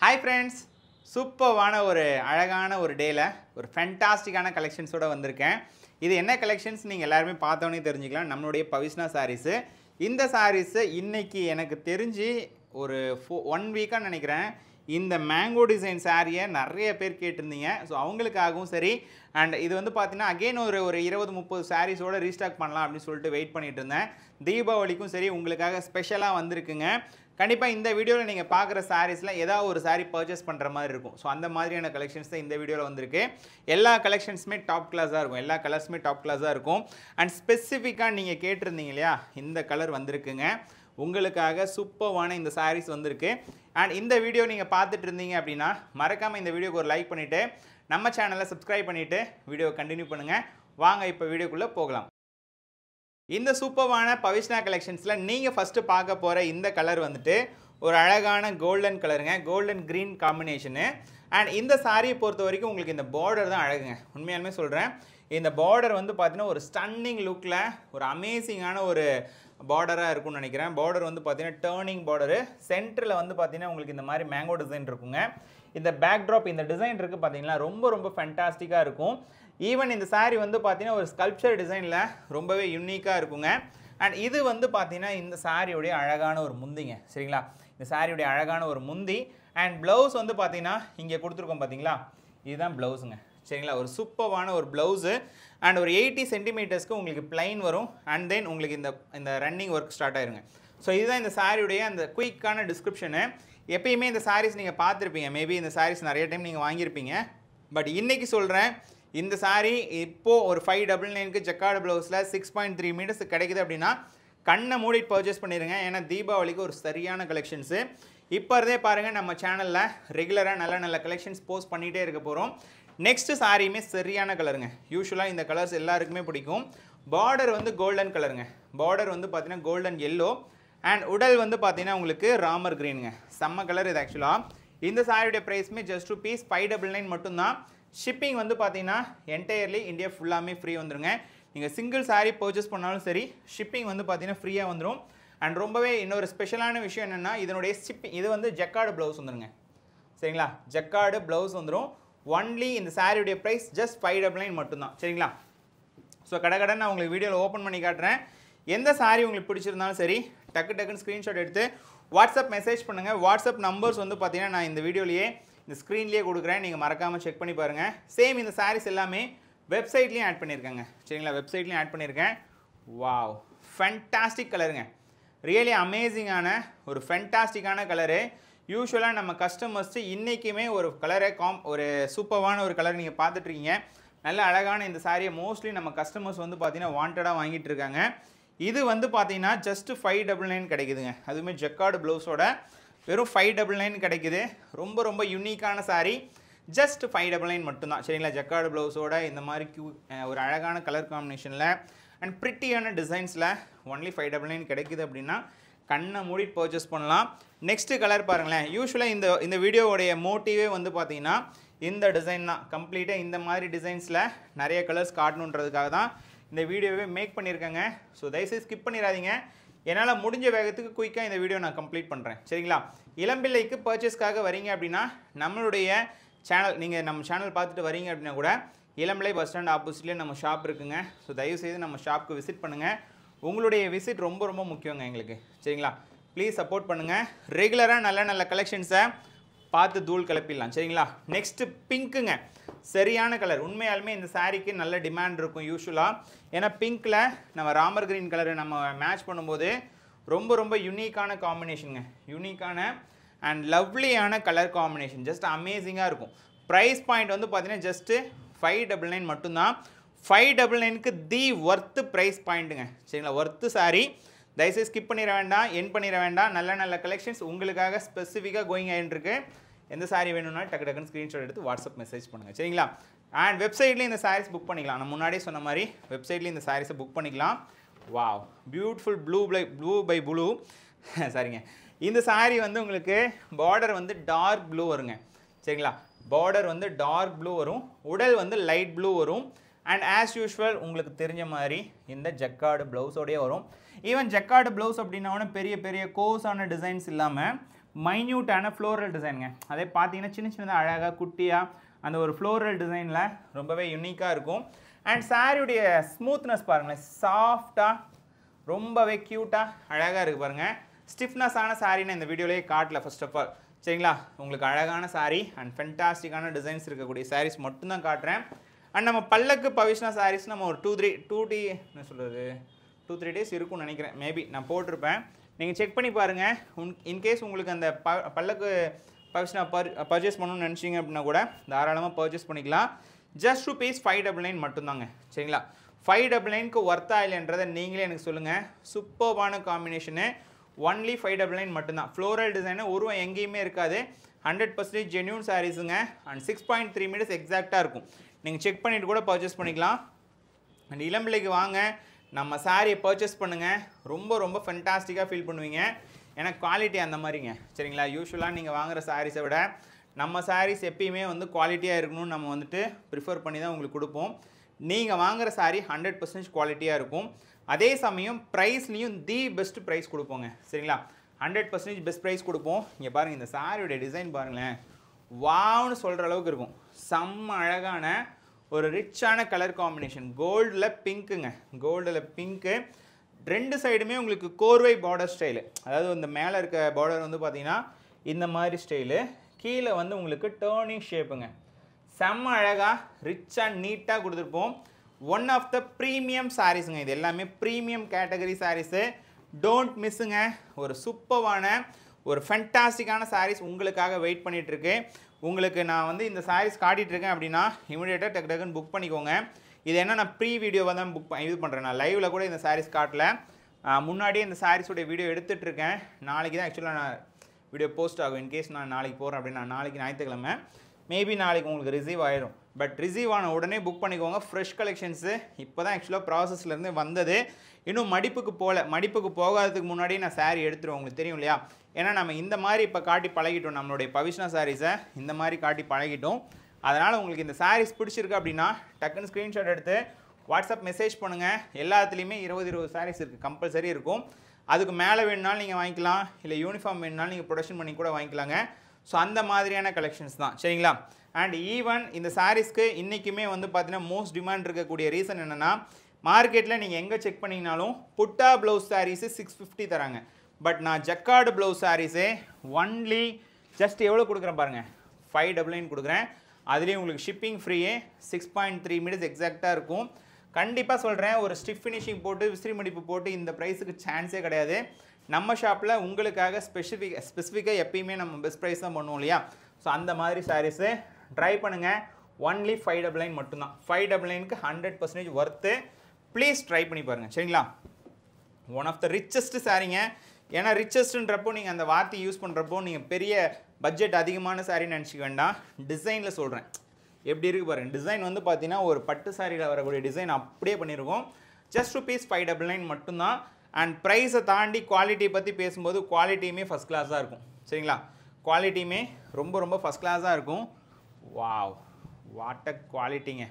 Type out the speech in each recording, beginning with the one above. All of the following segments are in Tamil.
ஹாய் ஃப்ரெண்ட்ஸ் சூப்பர்வான ஒரு அழகான ஒரு டேயில் ஒரு ஃபேண்டாஸ்டிக்கான கலெக்ஷன்ஸோடு வந்திருக்கேன் இது என்ன கலெக்ஷன்ஸ் நீங்கள் எல்லாருமே பார்த்தோன்னே தெரிஞ்சுக்கலாம் நம்மளுடைய பவிஷ்னா சாரீஸு இந்த சாரீஸு இன்றைக்கி எனக்கு தெரிஞ்சு ஒரு ஃபோ ஒன் வீக்காக நினைக்கிறேன் இந்த மேங்கோ டிசைன் சாரியை நிறைய பேர் கேட்டிருந்தீங்க ஸோ அவங்களுக்காகவும் சரி அண்ட் இது வந்து பார்த்தீங்கன்னா அகெயின் ஒரு ஒரு இருபது முப்பது சாரீஸோடு ரீஸ்டாக் பண்ணலாம் அப்படின்னு சொல்லிட்டு வெயிட் பண்ணிகிட்டு இருந்தேன் தீபாவளிக்கும் சரி உங்களுக்காக ஸ்பெஷலாக வந்திருக்குங்க கண்டிப்பாக இந்த வீடியோவில் நீங்கள் பார்க்குற சாரீஸில் ஏதாவது ஒரு சாரீ பர்ச்சேஸ் பண்ணுற மாதிரி இருக்கும் ஸோ அந்த மாதிரியான கலெக்ஷன்ஸ் தான் இந்த வீடியோவில் வந்திருக்கு எல்லா கலெக்ஷன்ஸுமே டாப் கிளாஸாக இருக்கும் எல்லா கலர்ஸுமே டாப் கிளாஸாக இருக்கும் அண்ட் ஸ்பெசிஃபிக்காக நீங்கள் கேட்டிருந்தீங்க இல்லையா இந்த கலர் வந்திருக்குங்க உங்களுக்காக சூப்பர்வான இந்த சாரீஸ் வந்திருக்கு அண்ட் இந்த வீடியோ நீங்கள் பார்த்துட்டு இருந்தீங்க அப்படின்னா மறக்காமல் இந்த வீடியோக்கு ஒரு லைக் பண்ணிவிட்டு நம்ம சேனலை சப்ஸ்கிரைப் பண்ணிவிட்டு வீடியோவை கண்டினியூ பண்ணுங்கள் வாங்க இப்போ வீடியோக்குள்ளே போகலாம் இந்த சூப்பர்வான பவிஷ்னா கலெக்ஷன்ஸில் நீங்கள் ஃபஸ்ட்டு பார்க்க போகிற இந்த கலர் வந்துட்டு ஒரு அழகான கோல்டன் கலருங்க கோல்டன் க்ரீன் காம்பினேஷனு அண்ட் இந்த சாரியை பொறுத்த வரைக்கும் உங்களுக்கு இந்த பார்டர் தான் அழகுங்க உண்மையாலுமே சொல்கிறேன் இந்த பார்டர் வந்து பார்த்தீங்கன்னா ஒரு ஸ்டன்னிங் லுக்கில் ஒரு அமேசிங்கான ஒரு பார்டராக இருக்கும்னு நினைக்கிறேன் பார்டர் வந்து பார்த்தீங்கன்னா டேர்னிங் பார்டரு சென்டரில் வந்து பார்த்தீங்கன்னா உங்களுக்கு இந்த மாதிரி மேங்கோ டிசைன் இருக்குங்க இந்த பேக் ட்ராப் இந்த டிசைன் இருக்குது பார்த்தீங்கன்னா ரொம்ப ரொம்ப ஃபென்டாஸ்டிக்காக இருக்கும் ஈவன் இந்த சாரீ வந்து பார்த்தீங்கன்னா ஒரு ஸ்கல்ப்சர் டிசைனில் ரொம்பவே யூனிக்காக இருக்குங்க அண்ட் இது வந்து பார்த்தீங்கன்னா இந்த சாரியுடைய அழகான ஒரு முந்திங்க சரிங்களா இந்த சாரியுடைய அழகான ஒரு முந்தி அண்ட் ப்ளவுஸ் வந்து பார்த்தீங்கன்னா இங்கே கொடுத்துருக்கோம் பார்த்தீங்களா இதுதான் ப்ளவுஸுங்க சரிங்களா ஒரு சூப்பர்வான ஒரு ப்ளவுஸு அண்ட் ஒரு எயிட்டி சென்டிமீட்டர்ஸ்க்கு உங்களுக்கு பிளைன் வரும் அண்ட் தென் உங்களுக்கு இந்த இந்த ரன்னிங் ஒர்க் ஸ்டார்ட் ஆயிருங்க ஸோ இதுதான் இந்த சாரியுடைய அந்த குயிக்கான டிஸ்கிரிப்ஷனு எப்பயுமே இந்த சாரீஸ் நீங்கள் பார்த்துருப்பீங்க மேபி இந்த சாரீஸ் நிறைய டைம் நீங்கள் வாங்கியிருப்பீங்க பட் இன்றைக்கி சொல்கிறேன் இந்த சாரீ இப்போது ஒரு ஃபைவ் டபுள் நைனுக்கு ஜக்கார்டு ப்ளவுஸில் சிக்ஸ் பாயிண்ட் த்ரீ மீட்டர்ஸ் கிடைக்குது அப்படின்னா கண்ணை மூடி பர்ச்சேஸ் பண்ணிடுங்க ஏன்னா தீபாவளிக்கு ஒரு சரியான கலெக்ஷன்ஸு இப்போ இருந்தே பாருங்கள் நம்ம சேனலில் ரெகுலராக நல்ல நல்ல கலெக்ஷன்ஸ் போஸ்ட் பண்ணிகிட்டே இருக்க போகிறோம் நெக்ஸ்ட்டு சாரியுமே சரியான கலருங்க யூஸ்வலாக இந்த கலர்ஸ் எல்லாருக்குமே பிடிக்கும் பார்டர் வந்து கோல்டன் கலருங்க பார்டர் வந்து பார்த்தீங்கன்னா கோல்டன் எல்லோ அண்ட் உடல் வந்து பார்த்தீங்கன்னா உங்களுக்கு ராமர் க்ரீனுங்க செம்ம கலர் இது ஆக்சுவலாக இந்த சாரியுடைய ப்ரைஸுமே just piece five double nine மட்டும்தான் ஷிப்பிங் வந்து பார்த்தீங்கன்னா என்டையர்லி இந்தியா ஃபுல்லாமே ஃப்ரீ வந்துருங்க நீங்கள் சிங்கிள் சாரீ பர்ச்சேஸ் பண்ணாலும் சரி ஷிப்பிங் வந்து பார்த்தீங்கன்னா ஃப்ரீயாக வந்துடும் அண்ட் ரொம்பவே இன்னொரு ஸ்பெஷலான விஷயம் என்னென்னா இதனுடைய ஷிப்பிங் இது வந்து ஜக்காடு ப்ளவுஸ் வந்துருங்க சரிங்களா ஜக்காடு ப்ளவுஸ் வந்துடும் ஒன்லி இந்த சாரியுடைய price just five double nine மட்டும்தான் சரிங்களா ஸோ கடை கடை நான் உங்களுக்கு வீடியோவில் ஓப்பன் பண்ணி காட்டுறேன் எந்த சாரீ உங்களுக்கு பிடிச்சிருந்தாலும் சரி டக்கு டக்குன்னு ஸ்க்ரீன்ஷாட் எடுத்து வாட்ஸ்அப் மெசேஜ் பண்ணுங்கள் வாட்ஸ்அப் நம்பர்ஸ் வந்து பார்த்தீங்கன்னா நான் இந்த வீடியோலேயே இந்த ஸ்க்ரீன்லேயே கொடுக்குறேன் நீங்கள் மறக்காமல் செக் பண்ணி பாருங்கள் சேம் இந்த சாரீஸ் எல்லாமே வெப்சைட்லேயும் ஆட் பண்ணியிருக்கேங்க சரிங்களா வெப்சைட்லேயும் ஆட் பண்ணியிருக்கேன் வாவ் ஃபென்டாஸ்டிக் கலருங்க ரியலி அமேசிங்கான ஒரு ஃபென்டாஸ்டிக்கான கலரு யூஸ்வலாக நம்ம கஸ்டமர்ஸ்ட்டு இன்றைக்குமே ஒரு கலரை காம் ஒரு சூப்பரான ஒரு கலர் நீங்கள் பார்த்துட்ருக்கீங்க நல்ல அழகான இந்த சாரியை மோஸ்ட்லி நம்ம கஸ்டமர்ஸ் வந்து பார்த்திங்கன்னா வாண்டடாக வாங்கிட்டு இருக்காங்க இது வந்து பார்த்தீங்கன்னா ஜஸ்ட்டு ஃபைவ் டபுள் நைன் கிடைக்குதுங்க அதுவுமே ஜெக்கார்டு ப்ளவுஸோட வெறும் ஃபைவ் டபுள் நைன் கிடைக்குது ரொம்ப ரொம்ப யூனிக்கான saree just five double nine மட்டும்தான் சரிங்களா ஜக்கார்டு ப்ளவுஸோட இந்த மாதிரி க்யூ ஒரு அழகான கலர் காம்பினேஷனில் அண்ட் ப்ரிட்டியான டிசைன்ஸில் ஒன்லி ஃபைவ் டபுள் நைன் கிடைக்குது அப்படின்னா கண்ணை மூடி பர்ச்சேஸ் பண்ணலாம் நெக்ஸ்ட்டு கலர் பாருங்களேன் யூஸ்வலாக இந்த இந்த வீடியோவுடைய மோட்டிவே வந்து பார்த்திங்கன்னா இந்த டிசைன் தான் கம்ப்ளீட்டாக இந்த மாதிரி டிசைன்ஸில் நிறைய கலர்ஸ் காட்டணுன்றதுக்காக தான் இந்த வீடியோவே மேக் பண்ணியிருக்கேங்க ஸோ தயவுசெய்து ஸ்கிப் பண்ணிடாதீங்க என்னால் முடிஞ்ச வேகத்துக்கு குயிக்காக இந்த வீடியோ நான் கம்ப்ளீட் பண்ணுறேன் சரிங்களா இளம்பிள்ளைக்கு பர்ச்சேஸ்க்காக வரீங்க அப்படின்னா நம்மளுடைய சேனல் நீங்கள் நம்ம சேனல் பார்த்துட்டு வரீங்க அப்படின்னா கூட இளம்பிள்ளை பஸ் ஸ்டாண்ட் ஆப்போசிட்லேயே நம்ம ஷாப் இருக்குங்க ஸோ தயவுசெய்து நம்ம ஷாப்புக்கு விசிட் பண்ணுங்கள் உங்களுடைய விசிட் ரொம்ப ரொம்ப முக்கியங்க எங்களுக்கு சரிங்களா ப்ளீஸ் சப்போர்ட் பண்ணுங்கள் ரெகுலராக நல்ல நல்ல கலெக்ஷன்ஸை பார்த்து தூள் கிளப்பிடலாம் சரிங்களா நெக்ஸ்ட்டு பிங்க்குங்க சரியான கலர் உண்மையாலுமே இந்த சாரீக்கு நல்ல டிமாண்ட் இருக்கும் யூஸ்வலாக ஏன்னா பிங்க்கில் நம்ம ராமர் கிரீன் கலரை நம்ம மேட்ச் பண்ணும்போது ரொம்ப ரொம்ப யூனிக்கான காம்பினேஷனுங்க யூனிக்கான அண்ட் லவ்லியான கலர் காம்பினேஷன் ஜஸ்ட் அமேசிங்காக இருக்கும் ப்ரைஸ் பாயிண்ட் வந்து பார்த்தீங்கன்னா ஜஸ்ட்டு ஃபைவ் டபுள் நைன் மட்டும்தான் ஃபைவ் டபுள் நைனுக்கு தி ஒர்த்து ப்ரைஸ் பாயிண்ட்டுங்க சரிங்களா ஒர்த்து சாரீ தயவுசெய்து ஸ்கிப் பண்ணிட வேண்டாம் என் பண்ணிட வேண்டாம் நல்ல நல்ல கலெக்ஷன்ஸ் உங்களுக்காக ஸ்பெசிஃபிக்காக கோயிங் ஆகிட்டுருக்கு எந்த சாரி வேணும்னா டக்கு டக்குன்னு ஸ்க்ரீன்ஷாட் எடுத்து வாட்ஸ்அப் மெசேஜ் பண்ணுங்கள் சரிங்களா அண்ட் வெப்சைட்லேயும் இந்த சாரீஸ் புக் பண்ணிக்கலாம் நான் முன்னாடியே சொன்ன மாதிரி வெப்சைட்லேயும் இந்த சாரீஸை புக் பண்ணிக்கலாம் wow beautiful blue by blue by blue சாரிங்க இந்த சாரீ வந்து உங்களுக்கு பார்டர் வந்து டார்க் ப்ளூ வருங்க சரிங்களா பார்டர் வந்து டார்க் ப்ளூ வரும் உடல் வந்து லைட் ப்ளூ வரும் அண்ட் ஆஸ் யூஷுவல் உங்களுக்கு தெரிஞ்ச மாதிரி இந்த ஜக்காடு ப்ளவுஸோடய வரும் ஈவன் ஜக்காடு ப்ளவுஸ் அப்படின்னா பெரிய பெரிய கோர்ஸான டிசைன்ஸ் இல்லாமல் மைன்யூட்டான ஃப்ளோரல் டிசைனுங்க அதே பார்த்தீங்கன்னா சின்ன சின்னதாக அழகாக குட்டியாக அந்த ஒரு ஃப்ளோரல் டிசைனில் ரொம்பவே யூனிக்காக இருக்கும் அண்ட் சாரியுடைய ஸ்மூத்னஸ் பாருங்களேன் சாஃப்டாக ரொம்பவே க்யூட்டாக அழகாக இருக்குது பாருங்கள் ஸ்டிஃப்னஸான சாரின்னு இந்த வீடியோலேயே காட்டல ஃபஸ்ட் ஆஃப் ஆல் சரிங்களா உங்களுக்கு அழகான சாரி அண்ட் ஃபென்டாஸ்டிக்கான டிசைன்ஸ் இருக்கக்கூடிய சாரீஸ் மட்டும்தான் காட்டுறேன் அண்ட் நம்ம பல்லக்கு பவிஷ்னா சாரீஸ் நம்ம ஒரு டூ த்ரீ டூ டி என்ன சொல்கிறது டூ த்ரீ டேஸ் இருக்கும்னு நினைக்கிறேன் மேபி நான் போட்டிருப்பேன் நீங்கள் செக் பண்ணி பாருங்கள் உன் இன்கேஸ் உங்களுக்கு அந்த ப பல்லக்கு பவிஷ்னா பர் பர்ச்சேஸ் பண்ணணும்னு நினச்சிங்க அப்படின்னா கூட தாராளமாக பர்ச்சேஸ் பண்ணிக்கலாம் just rupees five double nine மட்டும்தாங்க சரிங்களா ஃபைவ் டபுள் நைனுக்கு ஒர்த்தா இல்லைன்றதை நீங்களே எனக்கு சொல்லுங்கள் சூப்பர்வான combination only five double nine மட்டும்தான் ஃப்ளோரல் டிசைனு உருவம் எங்கேயுமே இருக்காது ஹண்ட்ரட் பர்சன்டேஜ் ஜென்யூன் சாரீஸுங்க and six point three metres எக்ஸாக்டாக இருக்கும் நீங்கள் செக் பண்ணிவிட்டு கூட பர்ச்சேஸ் பண்ணிக்கலாம் அண்ட் இளம்பிள்ளைக்கு வாங்க நம்ம சாரியை பர்ச்சேஸ் பண்ணுங்கள் ரொம்ப ரொம்ப ஃபென்டாஸ்டிக்காக ஃபீல் பண்ணுவீங்க ஏன்னா குவாலிட்டி அந்த மாதிரிங்க சரிங்களா யூஸ்வலாக நீங்கள் வாங்குகிற சாரீஸை விட நம்ம சாரீஸ் எப்பயுமே வந்து குவாலிட்டியாக இருக்கணும்னு நம்ம வந்துட்டு ப்ரிஃபர் பண்ணி தான் உங்களுக்கு கொடுப்போம் நீங்கள் வாங்குகிற சாரீ ஹண்ட்ரட் பர்சன்டேஜ் குவாலிட்டியாக இருக்கும் அதே சமயம் ப்ரைஸ்லேயும் தி பெஸ்ட் ப்ரைஸ் கொடுப்போங்க சரிங்களா ஹண்ட்ரட் பர்சன்டேஜ் பெஸ்ட் ப்ரைஸ் கொடுப்போம் இங்கே பாருங்கள் இந்த சாரியோடைய டிசைன் பாருங்களேன் வாவ்னு சொல்கிற அளவுக்கு இருக்கும் செம்ம அழகான ஒரு ரிச்சான கலர் காம்பினேஷன் கோல்டில் பிங்க்குங்க கோல்டில் பிங்க்கு ரெண்டு சைடுமே உங்களுக்கு கோர்வை பார்டர் ஸ்டைலு அதாவது இந்த மேலே இருக்க பார்டர் வந்து பார்த்திங்கன்னா இந்த மாதிரி ஸ்டைலு கீழே வந்து உங்களுக்கு டேர்னிங் ஷேப்புங்க செம்ம அழகாக ரிச்சாக நீட்டாக கொடுத்துருப்போம் ஒன் ஆஃப் த ப்ரீமியம் சாரீஸுங்க இது எல்லாமே ப்ரீமியம் கேட்டகரி சாரீஸு டோன்ட் மிஸ்ஸுங்க ஒரு சூப்பர்வான ஒரு ஃபென்டாஸ்டிக்கான சாரீஸ் உங்களுக்காக வெயிட் பண்ணிகிட்ருக்கு உங்களுக்கு நான் வந்து இந்த சாரீஸ் காட்டிகிட்ருக்கேன் அப்படின்னா இமீடியட்டாக டக்கு டக்குன்னு புக் பண்ணிக்கோங்க இது என்ன நான் ப்ரீ வீடியோவாக தான் புக் இது பண்ணுறேன் நான் லைவில் கூட இந்த சாரீஸ் காட்டில் முன்னாடியே இந்த சாரீஸுடைய வீடியோ எடுத்துகிட்ருக்கேன் நாளைக்கு தான் ஆக்சுவலாக நான் வீடியோ போஸ்ட் ஆகும் இன்கேஸ் நான் நாளைக்கு போகிறேன் அப்படின்னா நாளைக்கு ஞாயிற்றுக்கிழமை மேபி நாளைக்கு உங்களுக்கு ரிசீவ் ஆகிடும் பட் ரிசீவ் ஆன உடனே புக் பண்ணிக்கோங்க ஃப்ரெஷ் கலெக்ஷன்ஸு இப்போ தான் ஆக்சுவலாக ப்ராசஸ்லேருந்து வந்தது இன்னும் மடிப்புக்கு போகல மடிப்புக்கு போகாததுக்கு முன்னாடி நான் சாரீ எடுத்துருவேன் உங்களுக்கு தெரியும் இல்லையா ஏன்னா நம்ம இந்த மாதிரி இப்போ காட்டி பழகிட்டோம் நம்மளுடைய பவிஷ்ணா சாரீஸை இந்த மாதிரி காட்டி பழகிட்டோம் அதனால் உங்களுக்கு இந்த சாரீஸ் பிடிச்சிருக்கு அப்படின்னா டக்குன்னு ஸ்க்ரீன்ஷாட் எடுத்து வாட்ஸ்அப் மெசேஜ் பண்ணுங்கள் எல்லாத்துலேயுமே இருபது இருபது சாரீஸ் இருக்குது கம்பல்சரி இருக்கும் அதுக்கு மேலே வேணுனாலும் நீங்கள் வாங்கிக்கலாம் இல்லை யூனிஃபார்ம் வேணுனாலும் நீங்கள் ப்ரொடக்ஷன் பண்ணி கூட வாங்கிக்கலாங்க ஸோ அந்த மாதிரியான கலெக்ஷன்ஸ் தான் சரிங்களா அண்ட் ஈவன் இந்த சாரீஸ்க்கு இன்றைக்குமே வந்து பார்த்தீங்கன்னா மோஸ்ட் டிமாண்ட் இருக்கக்கூடிய ரீசன் என்னென்னா மார்க்கெட்டில் நீங்கள் எங்கே செக் பண்ணிங்கனாலும் butta blouse sarees six fifty தராங்க பட் நான் jacquard blouse sarees only just எவ்வளோ கொடுக்குறேன் பாருங்கள் ஃபைவ் டபுள் நைன் கொடுக்குறேன் அதுலேயும் உங்களுக்கு ஷிப்பிங் ஃப்ரீயே சிக்ஸ் பாயிண்ட் த்ரீ மீட்டர்ஸ் எக்ஸாக்டாக இருக்கும் கண்டிப்பாக சொல்கிறேன் ஒரு ஸ்டிஃப் ஃபினிஷிங் போட்டு விசிறி மடிப்பு போட்டு இந்த ப்ரைஸுக்கு சான்ஸே கிடையாது நம்ம ஷாப்பில் உங்களுக்காக ஸ்பெசிஃபிக் ஸ்பெசிஃபிக்காக எப்பயுமே நம்ம பெஸ்ட் ப்ரைஸ் தான் பண்ணுவோம் இல்லையா ஸோ அந்த மாதிரி சாரீஸு ட்ரை பண்ணுங்கள் ஒன்லி ஃபைவ் டபுள் நைன் மட்டும்தான் ஃபைவ் டபுள் நைனுக்கு hundred percentage worth please try பண்ணி பாருங்கள் சரிங்களா ஒன் ஆஃப் த ரிச்சஸ்ட் சாரீங்க ஏன்னா ரிச்சஸ்ட்ன்றப்போ நீங்கள் அந்த வார்த்தை யூஸ் பண்ணுறப்போ நீங்கள் பெரிய பட்ஜெட் அதிகமான சாரின்னு நினச்சிக்க வேண்டாம் டிசைனில் சொல்கிறேன் எப்படி இருக்குது பாருங்கள் டிசைன் வந்து பார்த்தீங்கன்னா ஒரு பட்டு சாரியில் வரக்கூடிய டிசைன் அப்படியே பண்ணியிருக்கோம் just rupees five double nine மட்டும்தான் அண்ட் ப்ரைஸை தாண்டி குவாலிட்டியை பற்றி பேசும்போது குவாலிட்டியுமே ஃபஸ்ட் கிளாஸாக இருக்கும் சரிங்களா குவாலிட்டியுமே ரொம்ப ரொம்ப ஃபஸ்ட் கிளாஸாக இருக்கும் வாவ் வாட்ட குவாலிட்டிங்க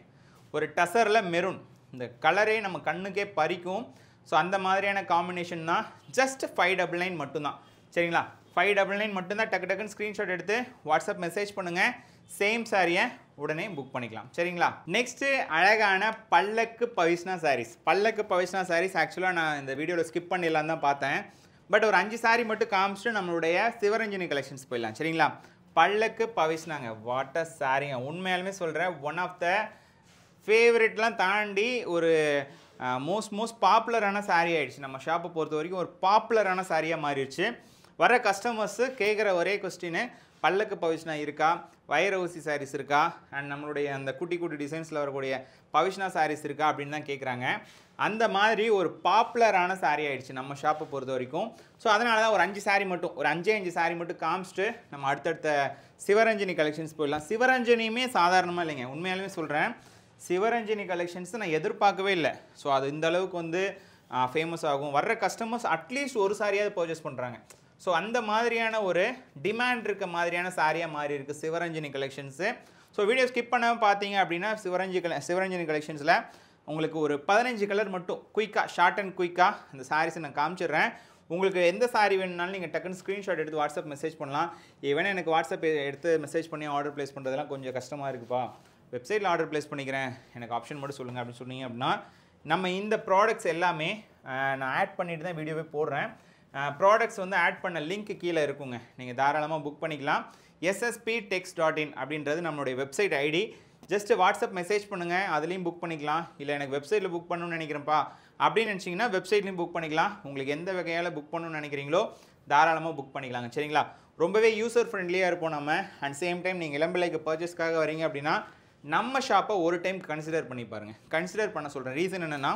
ஒரு டசரில் மெரூன் இந்த கலரே நம்ம கண்ணுக்கே பறிக்கும் ஸோ அந்த மாதிரியான காம்பினேஷன் தான் ஜஸ்ட் ஃபைவ் டபுள் நைன் மட்டும்தான் சரிங்களா ஃபைவ் டபுள் நைன் மட்டும்தான் டக்கு டக்குன்னு ஸ்க்ரீன்ஷாட் எடுத்து வாட்ஸ்அப் மெசேஜ் பண்ணுங்கள் சேம் சாரியை உடனே புக் பண்ணிக்கலாம் சரிங்களா நெக்ஸ்ட்டு அழகான பல்லக்கு பவிஷ்னா சாரீஸ் பல்லக்கு பவிஷ்னா சாரீஸ் ஆக்சுவலாக நான் இந்த வீடியோவில் ஸ்கிப் பண்ணிடலாம் தான் பார்த்தேன் பட் ஒரு அஞ்சு சாரி மட்டும் காமிச்சிட்டு நம்மளுடைய சிவரஞ்சனி கலெக்ஷன்ஸ் போயிடலாம் சரிங்களா பல்லக்கு பவிஷ்னாங்க வாட் அ சாரிங்க உண்மையாலுமே சொல்கிறேன் ஒன் ஆஃப் த ஃபேவரெட்லாம் தாண்டி ஒரு மோஸ்ட் மோஸ்ட் பாப்புலரான சாரி ஆகிடுச்சு நம்ம ஷாப்பை பொறுத்த வரைக்கும் ஒரு பாப்புலரான சாரியாக மாறிடுச்சு வர கஸ்டமர்ஸு கேட்குற ஒரே கொஸ்டின் பல்லக்கு பவிஷ்னா இருக்கா வயர் ஊசி சாரீஸ் இருக்கா அண்ட் நம்மளுடைய அந்த குட்டி குட்டி டிசைன்ஸில் வரக்கூடிய பவிஷ்னா சாரீஸ் இருக்கா அப்படின்னு தான் கேட்குறாங்க அந்த மாதிரி ஒரு பாப்புலரான சாரீ ஆயிடுச்சு நம்ம ஷாப்பை பொறுத்த வரைக்கும் ஸோ அதனால தான் ஒரு அஞ்சு சாரீ மட்டும் ஒரு அஞ்சே அஞ்சு சாரீ மட்டும் காமிச்சிட்டு நம்ம அடுத்தடுத்த சிவரஞ்சனி கலெக்ஷன்ஸ் போயிடலாம் சிவரஞ்சனியுமே சாதாரணமாக இல்லைங்க உண்மையாலுமே சொல்கிறேன் சிவரஞ்சனி கலெக்ஷன்ஸ் நான் எதிர்பார்க்கவே இல்லை ஸோ அது இந்த அளவுக்கு வந்து ஃபேமஸ் ஆகும் வர்ற கஸ்டமர்ஸ் அட்லீஸ்ட் ஒரு சாரியாவது பர்ச்சேஸ் பண்ணுறாங்க ஸோ அந்த மாதிரியான ஒரு டிமாண்ட் இருக்க மாதிரியான சாரியாக மாறி இருக்குது Sivaranjani collections so video skip பண்ணாமல் பார்த்தீங்க அப்படின்னா சிவரஞ்சி கல சிவரஞ்சனி கலெக்ஷன்ஸில் உங்களுக்கு ஒரு பதினஞ்சு கலர் மட்டும் குயிக்காக ஷார்ட் அண்ட் குயிக்காக அந்த சாரீஸை நான் காமிச்சிடுறேன் உங்களுக்கு எந்த சாரி வேணும்னாலும் நீங்கள் டக்குன்னு ஸ்க்ரீன்ஷாட் எடுத்து வாட்ஸ்அப் மெசேஜ் பண்ணலாம் ஈவன் எனக்கு வாட்ஸ்அப் எடுத்து மெசேஜ் பண்ணி ஆர்டர் ப்ளேஸ் பண்ணுறதுலாம் கொஞ்சம் கஷ்டமாக இருக்குப்பா வெப்சைட்டில் ஆர்டர் ப்ளேஸ் பண்ணிக்கிறேன் எனக்கு ஆப்ஷன் மட்டும் சொல்லுங்கள் அப்படின்னு சொன்னீங்க அப்படின்னா நம்ம இந்த ப்ராடக்ட்ஸ் எல்லாமே நான் ஆட் பண்ணிட்டு தான் வீடியோவே போடுறேன் ப்ராடக்ட்ஸ் வந்து ஆட் பண்ண லிங்க் கீழே இருக்குங்க நீங்கள் தாராளமாக புக் பண்ணிக்கலாம் எஸ்எஸ்பி டெக்ஸ் டாட் இன் அப்படின்றது நம்மளுடைய website ID just WhatsApp message பண்ணுங்கள் அதுலேயும் புக் பண்ணிக்கலாம் இல்லை எனக்கு வெப்சைட்டில் புக் பண்ணணும்னு நினைக்கிறேன்ப்பா அப்படின்னு நினச்சிங்கன்னா வெப்சைட்லேயும் புக் பண்ணிக்கலாம் உங்களுக்கு எந்த வகையால் புக் பண்ணணும்னு நினைக்கிறீங்களோ தாராளமாக புக் பண்ணிக்கலாங்க சரிங்களா ரொம்பவே யூசர் ஃப்ரெண்ட்லியாக இருப்போம் நம்ம அண்ட் சேம் டைம் நீங்கள் இளம்பிள்ளைக்கு பர்ச்சேஸ்க்காக வரீங்க அப்படின்னா நம்ம ஷாப்பை ஒரு டைம் கன்சிடர் பண்ணி பாருங்கள் கன்சிடர் பண்ண சொல்கிறேன் ரீசன் என்னென்னா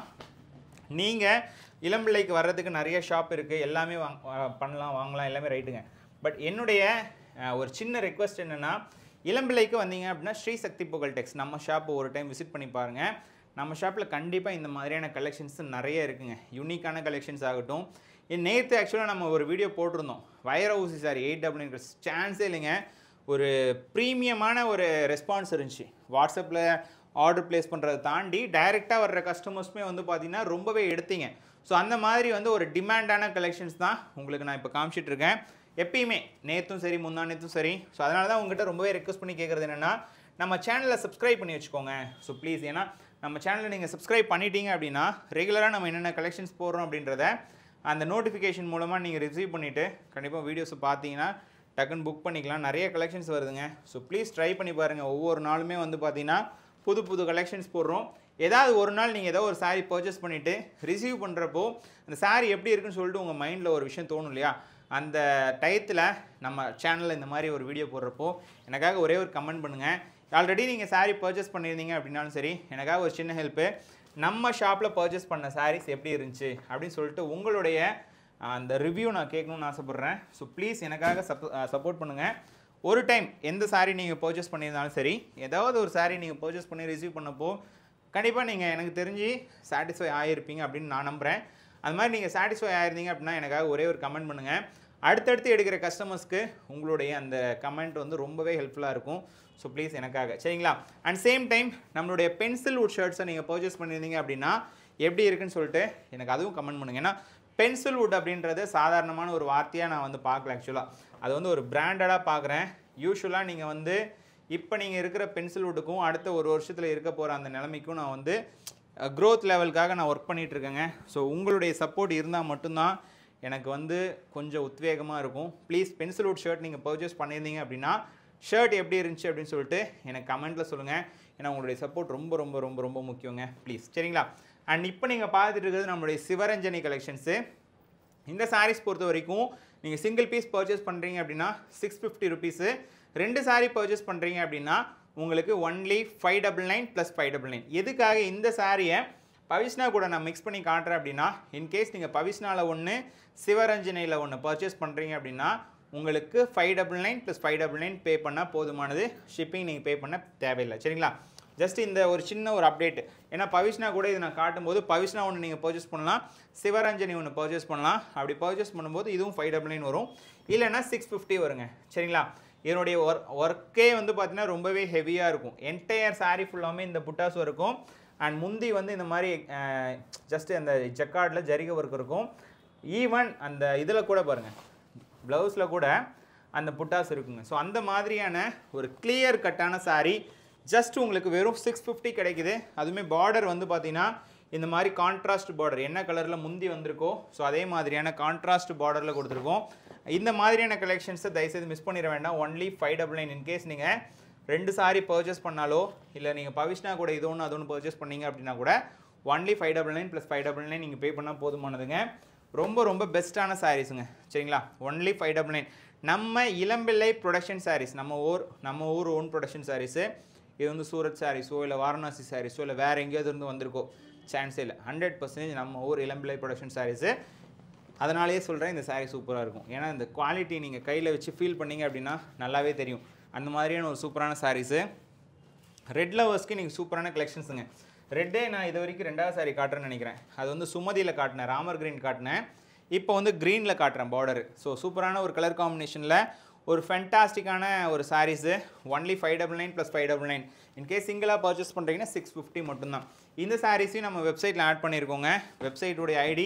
நீங்கள் இளம்பிள்ளைக்கு வர்றதுக்கு நிறைய ஷாப் இருக்குது எல்லாமே வாங் பண்ணலாம் வாங்கலாம் எல்லாமே ரைட்டுங்க பட் என்னுடைய ஒரு சின்ன ரெக்வஸ்ட் என்னென்னா இளம்பிள்ளைக்கு வந்தீங்க அப்படின்னா ஸ்ரீ சக்தி புகழ் டெக்ஸ் நம்ம ஷாப்பை ஒரு டைம் விசிட் பண்ணி பாருங்கள் நம்ம ஷாப்பில் கண்டிப்பாக இந்த மாதிரியான கலெக்ஷன்ஸ் நிறைய இருக்குதுங்க யூனிக்கான கலெக்ஷன்ஸ் ஆகட்டும் நேற்று ஆக்சுவலாக நம்ம ஒரு வீடியோ போட்டிருந்தோம் வயர் ஹவுஸ் சார் எயிட் டபுள்ங்கிற சான்ஸே இல்லைங்க ஒரு ப்ரீமியமான ஒரு ரெஸ்பான்ஸ் இருந்துச்சு வாட்ஸ்அப்பில் ஆர்டர் பிளேஸ் பண்ணுறதை தாண்டி டைரெக்டாக வர்ற கஸ்டமர்ஸுமே வந்து பார்த்தீங்கன்னா ரொம்பவே எடுத்தீங்க ஸோ அந்த மாதிரி வந்து ஒரு டிமாண்டான கலெக்ஷன்ஸ் தான் உங்களுக்கு நான் இப்போ காமிச்சிட்டு இருக்கேன் எப்பயுமே நேற்றும் சரி முன்னா நேற்றும் சரி ஸோ அதனால தான் உங்ககிட்ட ரொம்பவே ரெக்வஸ்ட் பண்ணி கேட்குறது என்னென்னா நம்ம சேனலை சப்ஸ்கிரைப் பண்ணி வச்சுக்கோங்க ஸோ ப்ளீஸ் ஏன்னா நம்ம சேனலை நீங்கள் சப்ஸ்கிரைப் பண்ணிட்டீங்க அப்படின்னா ரெகுலராக நம்ம என்னென்ன கலெக்ஷன்ஸ் போடுறோம் அப்படின்றத அந்த நோட்டிஃபிகேஷன் மூலமாக நீங்கள் ரிசீவ் பண்ணிவிட்டு கண்டிப்பாக வீடியோஸை பார்த்தீங்கன்னா டக்குன்னு புக் பண்ணிக்கலாம் நிறைய கலெக்ஷன்ஸ் வருதுங்க ஸோ ப்ளீஸ் ட்ரை பண்ணி பாருங்கள் ஒவ்வொரு நாளுமே வந்து பார்த்தீங்கன்னா புது புது கலெக்ஷன்ஸ் போடுறோம் ஏதாவது ஒரு நாள் நீங்கள் ஏதோ ஒரு சாரீ பர்ச்சேஸ் பண்ணிவிட்டு ரிசீவ் பண்ணுறப்போ அந்த சாரி எப்படி இருக்குன்னு சொல்லிட்டு உங்கள் மைண்டில் ஒரு விஷயம் தோணும் இல்லையா அந்த டயத்தில் நம்ம சேனலில் இந்த மாதிரி ஒரு வீடியோ போடுறப்போ எனக்காக ஒரே ஒரு கமெண்ட் பண்ணுங்கள் ஆல்ரெடி நீங்கள் சாரீ பர்ச்சேஸ் பண்ணியிருந்தீங்க அப்படின்னாலும் சரி எனக்காக ஒரு சின்ன ஹெல்ப்பு நம்ம ஷாப்பில் பர்ச்சேஸ் பண்ண சாரீஸ் எப்படி இருந்துச்சு அப்படின்னு சொல்லிட்டு உங்களுடைய அந்த ரிவ்யூ நான் கேட்கணுன்னு ஆசைப்பட்றேன் ஸோ ப்ளீஸ் எனக்காக சப்போ சப்போர்ட் பண்ணுங்கள் ஒரு டைம் எந்த சாரீ நீங்கள் பர்ச்சேஸ் பண்ணியிருந்தாலும் சரி ஏதாவது ஒரு சாரீ நீங்கள் பர்ச்சேஸ் பண்ணி ரிசீவ் பண்ணப்போ கண்டிப்பாக நீங்கள் எனக்கு தெரிஞ்சு சாட்டிஸ்ஃபை ஆகியிருப்பீங்க அப்படின்னு நான் நம்புகிறேன் அது மாதிரி நீங்கள் சாட்டிஸ்ஃபை ஆயிருந்தீங்க அப்படின்னா எனக்காக ஒரே ஒரு கமெண்ட் பண்ணுங்கள் அடுத்தடுத்து எடுக்கிற கஸ்டமர்ஸ்க்கு உங்களுடைய அந்த கமெண்ட் வந்து ரொம்பவே ஹெல்ப்ஃபுல்லாக இருக்கும் ஸோ ப்ளீஸ் எனக்காக சரிங்களா அண்ட் சேம் டைம் நம்மளுடைய பென்சில் உட் ஷர்ட்ஸை நீங்கள் பர்ச்சேஸ் பண்ணியிருந்தீங்க அப்படின்னா எப்படி இருக்குன்னு சொல்லிட்டு எனக்கு அதுவும் கமெண்ட் பண்ணுங்கள் ஏன்னா பென்சில் வுட் அப்படின்றது சாதாரணமான ஒரு வார்த்தையாக நான் வந்து பார்க்கல ஆக்சுவலாக அது வந்து ஒரு பிராண்டடாக பார்க்குறேன் யூஸ்வலாக நீங்கள் வந்து இப்போ நீங்கள் இருக்கிற பென்சில் வுட்டுக்கும் அடுத்த ஒரு வருஷத்தில் இருக்க போகிற அந்த நிலைமைக்கும் நான் வந்து க்ரோத் லெவலுக்காக நான் ஒர்க் பண்ணிகிட்ருக்கேங்க ஸோ உங்களுடைய சப்போர்ட் இருந்தால் மட்டும்தான் எனக்கு வந்து கொஞ்சம் உத்வேகமாக இருக்கும் ப்ளீஸ் பென்சில் வுட் ஷர்ட் நீங்கள் பர்ச்சேஸ் பண்ணியிருந்தீங்க அப்படின்னா ஷர்ட் எப்படி இருந்துச்சு அப்படின்னு சொல்லிட்டு எனக்கு கமெண்ட்டில் சொல்லுங்கள் ஏன்னா உங்களுடைய சப்போர்ட் ரொம்ப ரொம்ப ரொம்ப ரொம்ப முக்கியங்க ப்ளீஸ் சரிங்களா அண்ட் இப்போ நீங்கள் பார்த்துட்டு இருக்கிறது நம்மளுடைய சிவரஞ்சனி கலெக்ஷன்ஸு இந்த சாரீஸ் பொறுத்த வரைக்கும் நீங்கள் சிங்கிள் பீஸ் பர்ச்சேஸ் பண்ணுறீங்க அப்படின்னா சிக்ஸ் ஃபிஃப்டி ருபீஸு ரெண்டு சாரீ பர்ச்சேஸ் பண்ணுறீங்க அப்படின்னா உங்களுக்கு only five double nine plus five double nine எதுக்காக இந்த சாரியை பவிஷ்னா கூட நான் மிக்ஸ் பண்ணி காட்டுறேன் அப்படின்னா இன்கேஸ் நீங்கள் பவிஷ்னாவில் ஒன்று சிவரஞ்சனையில் ஒன்று பர்ச்சேஸ் பண்ணுறீங்க அப்படின்னா உங்களுக்கு five double nine plus five double nine pay பண்ணால் போதுமானது ஷிப்பிங் நீங்கள் பே பண்ண தேவையில்லை சரிங்களா ஜஸ்ட் இந்த ஒரு சின்ன ஒரு அப்டேட் ஏன்னா பவிஷ்னா கூட இதை நான் காட்டும்போது பவிஷ்னா ஒன்று நீங்கள் பர்ச்சேஸ் பண்ணலாம் சிவரஞ்சனி ஒன்று பர்ச்சேஸ் பண்ணலாம் அப்படி பர்ச்சேஸ் பண்ணும்போது இதுவும் ஃபைவ் டபுள் நைன் வரும் இல்லைன்னா சிக்ஸ் ஃபிஃப்டி வருங்க சரிங்களா என்னுடைய ஒர்க் ஒர்க்கே வந்து பார்த்தீங்கன்னா ரொம்பவே ஹெவியாக இருக்கும் என்டையர் சாரீ ஃபுல்லாமே இந்த புட்டாஸ் இருக்கும் அண்ட் முந்தி வந்து இந்த மாதிரி ஜஸ்ட் அந்த ஜக்கார்டில் ஜரிக ஒர்க் இருக்கும் ஈவன் அந்த இதில் கூட பாருங்கள் ப்ளவுஸில் கூட அந்த புட்டாஸ் இருக்குங்க ஸோ அந்த மாதிரியான ஒரு கிளியர் கட்டான சாரீ ஜஸ்ட் உங்களுக்கு வெறும் சிக்ஸ் ஃபிஃப்டி கிடைக்குது அதுவுமே பார்டர் வந்து பார்த்திங்கன்னா இந்த மாதிரி கான்ட்ராஸ்ட் பார்டர் என்ன கலரில் முந்தி வந்திருக்கோ ஸோ அதே மாதிரியான கான்ட்ராஸ்ட் பார்டரில் கொடுத்துருக்கோம் இந்த மாதிரியான கலெக்ஷன்ஸை தயவுசெய்து மிஸ் பண்ணிட வேண்டாம் only five double nine in case நீங்கள் ரெண்டு சாரி பர்ச்சேஸ் பண்ணாலோ இல்லை நீங்கள் பவிஷ்னா கூட இது ஒன்று அது ஒன்று பர்ச்சேஸ் பண்ணீங்க அப்படின்னா கூட only five double nine plus five double nine நீங்கள் பே பண்ணால் போதுமானதுங்க ரொம்ப ரொம்ப பெஸ்ட்டான சாரீஸுங்க சரிங்களா ஒன்லி ஃபைவ் டபுள் நைன் நம்ம இளம்பிள்ளை ப்ரொடக்ஷன் சாரீஸ் நம்ம ஊர் நம்ம ஊர் ஓன் ப்ரொடக்ஷன் சாரீஸு இது வந்து சூரத் சாரீஸோ இல்லை வாரணாசி சாரீஸோ இல்லை வேறு எங்கேயாவது இருந்து வந்திருக்கோ சான்ஸே இல்லை ஹண்ட்ரட் பர்சன்டேஜ் நம்ம ஊர் இளம்பிள்ளை ப்ரொடக்ஷன் சாரீஸு அதனாலேயே சொல்கிறேன் இந்த சாரீ சூப்பராக இருக்கும் ஏன்னா இந்த குவாலிட்டி நீங்கள் கையில் வச்சு ஃபீல் பண்ணிங்க அப்படின்னா நல்லாவே தெரியும் அந்த மாதிரியான ஒரு சூப்பரான சாரீஸு ரெட் லவர்ஸ்க்கு நீங்கள் சூப்பரான கலெக்ஷன்ஸுங்க ரெட்டே நான் இது வரைக்கும் ரெண்டாவது சாரி காட்டுறேன்னு நினைக்கிறேன் அது வந்து சுமதியில் காட்டினேன் ராமர் க்ரீன் காட்டினேன் இப்போ வந்து க்ரீனில் காட்டுறேன் பார்டரு ஸோ சூப்பரான ஒரு கலர் காம்பினேஷனில் ஒரு ஃபென்டாஸ்டிக்கான ஒரு sarees only five double nine plus five double nine in case சிங்கிளாக பர்ச்சேஸ் பண்ணுறீங்கன்னா சிக்ஸ் ஃபிஃப்டி மட்டும்தான் இந்த சாரீஸையும் நம்ம வெப்சைட்டில் ஆட் பண்ணியிருக்கோங்க வெப்சைட்டுடைய ID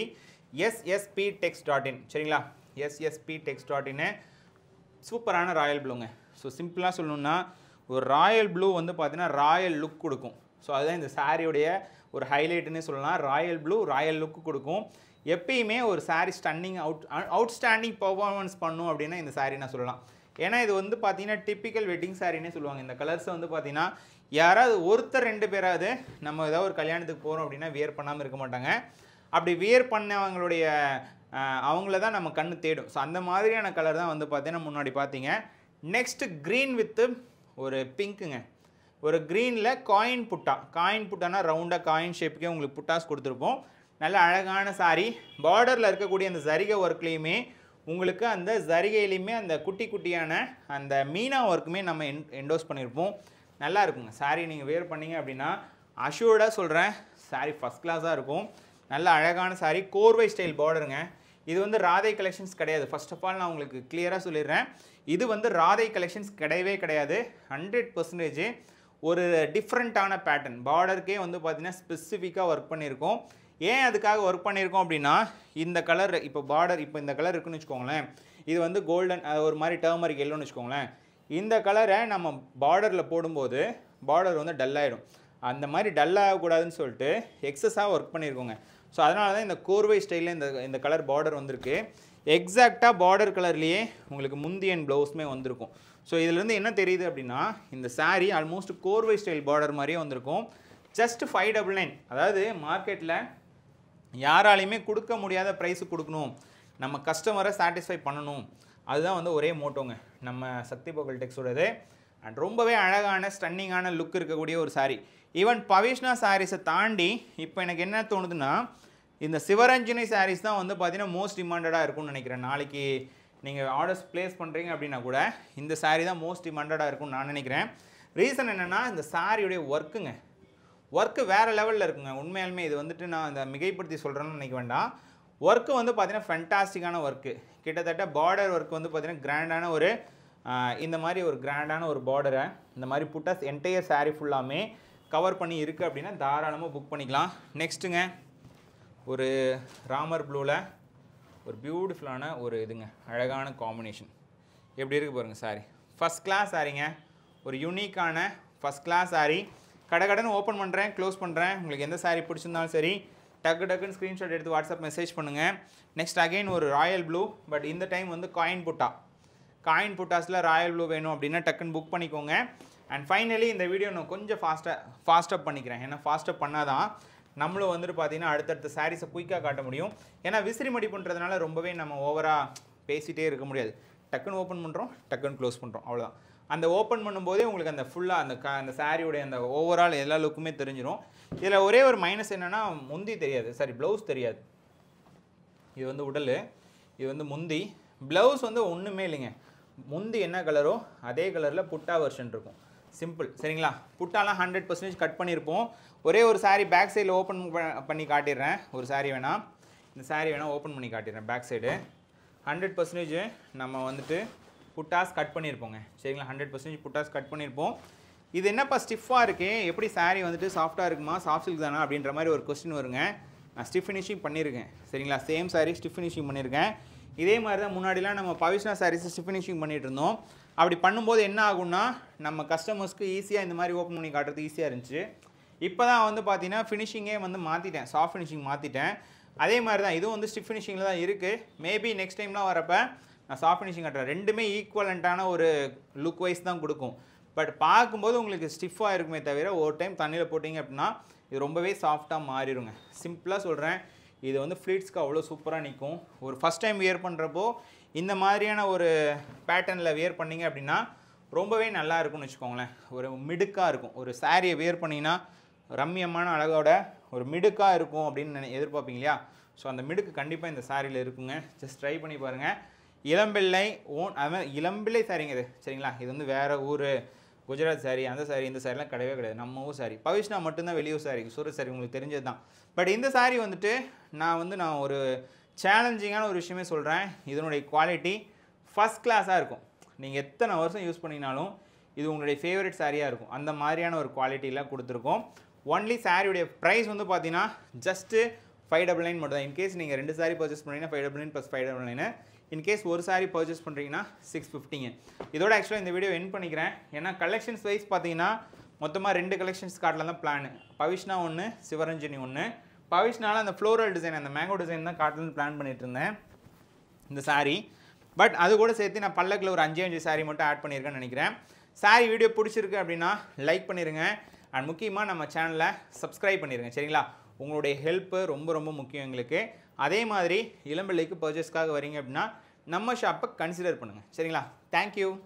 SSP Tex dot in சரிங்களா எஸ்எஸ்பி டெக்ஸ் டாட் இன்னு சூப்பரான ராயல் ப்ளூங்க ஸோ சிம்பிளாக சொல்லணுன்னா ஒரு ராயல் ப்ளூ வந்து பார்த்தீங்கன்னா ராயல் லுக் கொடுக்கும் ஸோ அதுதான் இந்த சாரியுடைய ஒரு ஹைலைட்டுன்னு சொல்லலாம் ராயல் ப்ளூ ராயல் லுக்கு கொடுக்கும் எப்பயுமே ஒரு saree stunning out outstanding performance பண்ணும் அப்படின்னா இந்த சாரி நான் சொல்லலாம் ஏன்னா இது வந்து பார்த்தீங்கன்னா டிப்பிக்கல் வெட்டிங் சாரின்னே சொல்லுவாங்க இந்த கலர்ஸை வந்து பார்த்தீங்கன்னா யாராவது ஒருத்தர் ரெண்டு பேராவது நம்ம ஏதாவது ஒரு கல்யாணத்துக்கு போகிறோம் அப்படின்னா வியர் பண்ணாமல் இருக்க மாட்டாங்க அப்படி வியர் பண்ணவங்களுடைய அவங்கள தான் நம்ம கண்ணு தேடும் ஸோ அந்த மாதிரியான கலர் தான் வந்து பார்த்தீங்கன்னா முன்னாடி பார்த்தீங்க நெக்ஸ்ட்டு க்ரீன் வித்து ஒரு பிங்க்குங்க ஒரு க்ரீனில் காயின் புட்டா காயின் புட்டானா ரவுண்டாக காயின் ஷேப்புக்கே உங்களுக்கு புட்டாஸ் கொடுத்துருப்போம் நல்ல அழகான சாரீ பார்டரில் இருக்கக்கூடிய அந்த சரிகை ஒர்க்லேயுமே உங்களுக்கு அந்த ஜரிகையிலையுமே அந்த குட்டி குட்டியான அந்த மீனா ஒர்க்குமே நம்ம என் என்டோஸ் பண்ணியிருப்போம் நல்லா இருக்குங்க சாரீ நீங்கள் வேர் பண்ணிங்க அப்படின்னா அஷூர்டாக சொல்கிறேன் சாரீ ஃபஸ்ட் கிளாஸாக இருக்கும் நல்ல அழகான சாரீ கோர்வை ஸ்டைல் பார்டருங்க இது வந்து ராதை கலெக்ஷன்ஸ் கிடையாது ஃபர்ஸ்ட் ஆஃப் ஆல் நான் உங்களுக்கு கிளியராக சொல்லிடுறேன் இது வந்து ராதை கலெக்ஷன்ஸ் கிடையவே கிடையாது ஹண்ட்ரட் பர்சன்டேஜ் ஒரு டிஃப்ரெண்ட்டான பேட்டர்ன் பார்டருக்கே வந்து பார்த்திங்கன்னா ஸ்பெசிஃபிக்காக ஒர்க் பண்ணியிருக்கோம் ஏன் அதுக்காக ஒர்க் பண்ணியிருக்கோம் அப்படின்னா இந்த கலர் இப்போ பார்டர் இப்போ இந்த கலர் இருக்குன்னு வச்சுக்கோங்களேன் இது வந்து கோல்டன் ஒரு மாதிரி டேர்மரிக் எல்லோன்னு வச்சுக்கோங்களேன் இந்த கலரை நம்ம பார்டரில் போடும்போது பார்டர் வந்து டல்லாகிடும் அந்த மாதிரி டல்லாகக்கூடாதுன்னு சொல்லிட்டு எக்ஸஸாக ஒர்க் பண்ணியிருக்கோங்க ஸோ அதனால தான் இந்த கோர்வை ஸ்டைலில் இந்த இந்த கலர் பார்டர் வந்திருக்கு எக்ஸாக்டாக பார்டர் கலர்லேயே உங்களுக்கு முந்தி அண்ட் ப்ளவுஸுமே வந்திருக்கும் ஸோ இதுலேருந்து என்ன தெரியுது அப்படின்னா இந்த சாரீ ஆல்மோஸ்ட் கோர்வை ஸ்டைல் பார்டர் மாதிரியே வந்திருக்கும் ஜஸ்ட் ஃபைவ் டபுள் நைன் அதாவது மார்க்கெட்டில் யாராலையுமே கொடுக்க முடியாத ப்ரைஸு கொடுக்கணும் நம்ம கஸ்டமரை சாட்டிஸ்ஃபை பண்ணணும் அதுதான் வந்து ஒரே மோட்டோங்க நம்ம சக்தி பொகல் டெக்ஸோடது அண்ட் ரொம்பவே அழகான ஸ்டன்னிங்கான லுக் இருக்கக்கூடிய ஒரு சாரீ ஈவன் பவிஷ்னா சாரீஸை தாண்டி இப்போ எனக்கு என்ன தோணுதுன்னா இந்த சிவரஞ்சினி சாரீஸ் தான் வந்து பார்த்திங்கன்னா மோஸ்ட் டிமாண்டடாக இருக்கும்னு நினைக்கிறேன் நாளைக்கு நீங்கள் ஆர்டர்ஸ் ப்ளேஸ் பண்ணுறீங்க அப்படின்னா கூட இந்த சாரீ தான் மோஸ்ட் டிமாண்டடாக இருக்கும்னு நான் நினைக்கிறேன் ரீசன் என்னென்னா இந்த சாரியுடைய ஒர்க்குங்க ஒர்க்கு வேறு லெவலில் இருக்குங்க உண்மையாலுமே இது வந்துட்டு நான் இந்த மிகைப்படுத்தி சொல்கிறேன்னு நினைக்க வேண்டாம் ஒர்க்கு வந்து பார்த்திங்கன்னா ஃபென்டாஸ்டிக்கான ஒர்க்கு கிட்டத்தட்ட பார்டர் ஒர்க் வந்து பார்த்திங்கன்னா கிராண்டான ஒரு இந்த மாதிரி ஒரு கிராண்டான ஒரு பார்டரை இந்த மாதிரி புட்டாஸ் என்டையர் சாரீ ஃபுல்லாமே கவர் பண்ணி இருக்குது அப்படின்னா தாராளமாக புக் பண்ணிக்கலாம் நெக்ஸ்ட்டுங்க ஒரு ராமர் ப்ளூவில் ஒரு பியூட்டிஃபுல்லான ஒரு இதுங்க அழகான காம்பினேஷன் எப்படி இருக்குது பாருங்கள் சாரி ஃபஸ்ட் கிளாஸ் சாரிங்க ஒரு யூனிக்கான ஃபஸ்ட் கிளாஸ் சாரீ கடைக்கடன் ஓப்பன் பண்ணுறேன் க்ளோஸ் பண்ணுறேன் உங்களுக்கு எந்த சாரீ பிடிச்சிருந்தாலும் சரி டக்கு டக்குன்னு ஸ்க்ரீன்ஷாட் எடுத்து வாட்ஸ்அப் மெசேஜ் பண்ணுங்கள் நெக்ஸ்ட் அகெயின் ஒரு ராயல் ப்ளூ பட் இந்த டைம் வந்து காயின் புட்டா காயின் புட்டாஸில் ராயல் ப்ளூ வேணும் அப்படின்னா டக்குன்னு புக் பண்ணிக்கோங்க அண்ட் ஃபைனலி இந்த வீடியோ நான் கொஞ்சம் ஃபாஸ்ட்டாக ஃபாஸ்டப் பண்ணிக்கிறேன் ஏன்னா ஃபாஸ்டப் பண்ணால் தான் நம்மளும் வந்துட்டு பார்த்தீங்கன்னா அடுத்தடுத்த சாரீஸை குயிக்காக காட்ட முடியும் ஏன்னா விசிறிமடி பண்ணுறதுனால ரொம்பவே நம்ம ஓவராக பேசிகிட்டே இருக்க முடியாது டக்குன்னு ஓப்பன் பண்ணுறோம் டக்குன்னு க்ளோஸ் பண்ணுறோம் அவ்வளோதான் அந்த ஓப்பன் பண்ணும்போதே உங்களுக்கு அந்த ஃபுல்லாக அந்த க அந்த சாரியுடைய அந்த ஓவரால் எல்லா லுக்குமே தெரிஞ்சிடும் இதில் ஒரே ஒரு மைனஸ் என்னென்னா முந்தி தெரியாது சாரி ப்ளவுஸ் தெரியாது இது வந்து உடல் இது வந்து முந்தி ப்ளவுஸ் வந்து ஒன்றுமே இல்லைங்க முந்தி என்ன கலரோ அதே கலரில் புட்டா வெர்ஷன் இருக்கும் சிம்பிள் சரிங்களா புட்டாலாம் ஹண்ட்ரட் பர்சன்டேஜ் கட் பண்ணியிருப்போம் ஒரே ஒரு சாரீ பேக் சைடில் ஓப்பன் பண்ணி காட்டிடுறேன் ஒரு சாரி வேணால் இந்த சாரீ வேணால் ஓப்பன் பண்ணி காட்டிடுறேன் பேக் சைடு ஹண்ட்ரட் பர்சன்டேஜ் நம்ம வந்துட்டு புட்டாஸ் கட் பண்ணியிருப்போங்க சரிங்களா ஹண்ட்ரட் பர்சன்டேஜ் புட்டாஸ் கட் பண்ணியிருப்போம் இது என்னப்பா ஸ்டிஃபாக இருக்கே எப்படி சாரீ வந்துட்டு சாஃப்ட்டாக இருக்குமா சாஃப்ட் சில்க் தானா அப்படின்ற மாதிரி ஒரு கொஸ்டின் வருங்க நான் ஸ்டிஃப் ஃபினிஷிங் பண்ணியிருக்கேன் சரிங்களா சேம் சாரீ ஸ்டிஃப் ஃபினிஷிங் பண்ணியிருக்கேன் இதே மாதிரி தான் முன்னாடிலாம் நம்ம பவிஷ்னா சாரீஸ் ஸ்டிஃப் ஃபினிஷிங் பண்ணிகிட்டு இருந்தோம் அப்படி பண்ணும்போது என்ன ஆகும்னா நம்ம கஸ்டமர்ஸ்க்கு ஈஸியாக இந்த மாதிரி ஓப்பன் பண்ணி காட்டுறது ஈஸியாக இருந்துச்சு இப்போ தான் வந்து பார்த்தீங்கன்னா ஃபினிஷிங்கே வந்து மாற்றிட்டேன் சாஃப்ட் ஃபினிஷிங் மாற்றிட்டேன் அதே மாதிரி தான் இதுவும் வந்து ஸ்டிஃப் ஃபினிஷிங்கில் தான் இருக்குது மேபி நெக்ஸ்ட் டைம்லாம் வரப்போ நான் சாஃப்ட் ஃபினிஷிங் கட்டுறேன் ரெண்டுமே ஈக்குவலண்ட்டான ஒரு லுக் வைஸ் தான் கொடுக்கும் பட் பார்க்கும்போது உங்களுக்கு ஸ்டிஃபாக இருக்குமே தவிர ஒரு டைம் தண்ணியில் போட்டிங்க அப்படின்னா இது ரொம்பவே சாஃப்டாக மாறிடுங்க சிம்பிளாக சொல்கிறேன் இது வந்து ஃப்ளீட்ஸ்க்கு அவ்வளோ சூப்பராக நிற்கும் ஒரு ஃபஸ்ட் டைம் வியர் பண்ணுறப்போ இந்த மாதிரியான ஒரு பேட்டர்னில் வியர் பண்ணிங்க அப்படின்னா ரொம்பவே நல்லா இருக்கும்னு வச்சுக்கோங்களேன் ஒரு மிடுக்காக இருக்கும் ஒரு சாரியை வியர் பண்ணிங்கன்னா ரம்யமான அழகோட ஒரு மிடுக்காக இருக்கும் அப்படின்னு எதிர்பார்ப்பீங்க இல்லையா ஸோ அந்த மிடுக்கு கண்டிப்பாக இந்த சாரியில் இருக்குங்க ஜஸ்ட் ட்ரை பண்ணி பாருங்கள் இளம்பிள்ளை ஓன் மாதிரி இளம்பிள்ளை சாரிங்க இது சரிங்களா இது வந்து வேறு ஊர் குஜராத் சாரி அந்த சாரி இந்த சாரிலாம் கிடையவே கிடையாது நம்ம ஊர் சாரி பவிஷ்னா மட்டும்தான் வெளியூர் சாரி சூரத் சாரி உங்களுக்கு தெரிஞ்சது தான் பட் இந்த சாரி வந்துட்டு நான் வந்து நான் ஒரு சேலஞ்சிங்கான ஒரு விஷயமே சொல்கிறேன் இதனுடைய குவாலிட்டி ஃபஸ்ட் கிளாஸாக இருக்கும் நீங்கள் எத்தனை வருஷம் யூஸ் பண்ணினாலும் இது உங்களுடைய ஃபேவரட் சாரியாக இருக்கும் அந்த மாதிரியான ஒரு குவாலிட்டிலாம் கொடுத்துருக்கோம் ஒன்லி சாரியுடைய ப்ரைஸ் வந்து பார்த்தீங்கன்னா ஜஸ்ட்டு ஃபைவ் டபுள் நைன் மட்டும் தான் இன்கேஸ் நீங்கள் ரெண்டு சாரி பர்ச்சேஸ் பண்ணிங்கன்னா five double nine plus five double nine in case ஒரு சாரி பர்ச்சேஸ் பண்ணுறீங்கன்னா சிக்ஸ் ஃபிஃப்டிங்க இதோட ஆக்சுவலாக இந்த வீடியோ என் பண்ணிக்கிறேன் ஏன்னா கலெக்ஷன்ஸ் வைஸ் பார்த்தீங்கன்னா மொத்தமாக ரெண்டு கலெக்ஷன்ஸ் காட்டில் தான் பிளான் பவிஷ்னா ஒன்று சிவரஞ்சனி ஒன்று பவிஷ்னால அந்த ஃப்ளோரல் டிசைன் அந்த மேங்கோ டிசைன் தான் கார்டில் பிளான் பண்ணிட்டு இருந்தேன் இந்த சாரீ பட் அது கூட சேர்த்து நான் பல்லக்கில் ஒரு அஞ்சு அஞ்சு சாரி மட்டும் ஆட் பண்ணியிருக்கேன்னு நினைக்கிறேன் சாரி வீடியோ பிடிச்சிருக்கு அப்படின்னா லைக் பண்ணிடுங்க அண்ட் முக்கியமாக நம்ம சேனலை சப்ஸ்கிரைப் பண்ணிடுங்க சரிங்களா உங்களுடைய ஹெல்ப்பு ரொம்ப ரொம்ப முக்கியம் எங்களுக்கு அதே மாதிரி இளம்பிள்ளைக்கு பர்ச்சேஸ்க்காக வரீங்க அப்படின்னா நம்ம ஷாப்பை கன்சிடர் பண்ணுங்கள் சரிங்களா தேங்க்யூ